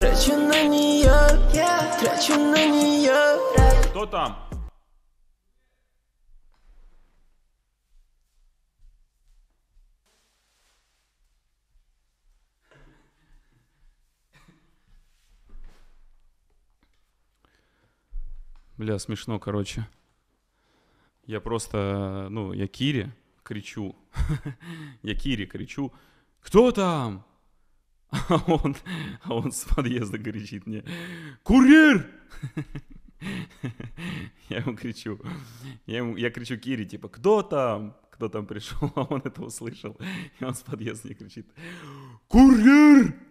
Трачу на нее, трачу на нее. Кто там? Бля, смешно, короче. Я просто, ну, я Кире кричу. я Кире кричу. Кто там? А он, а он с подъезда кричит мне, «Курьер!» Я ему кричу, я, ему, я кричу Кире, типа, «Кто там?» Кто там пришел, а он это услышал. И он с подъезда мне кричит, «Курьер!»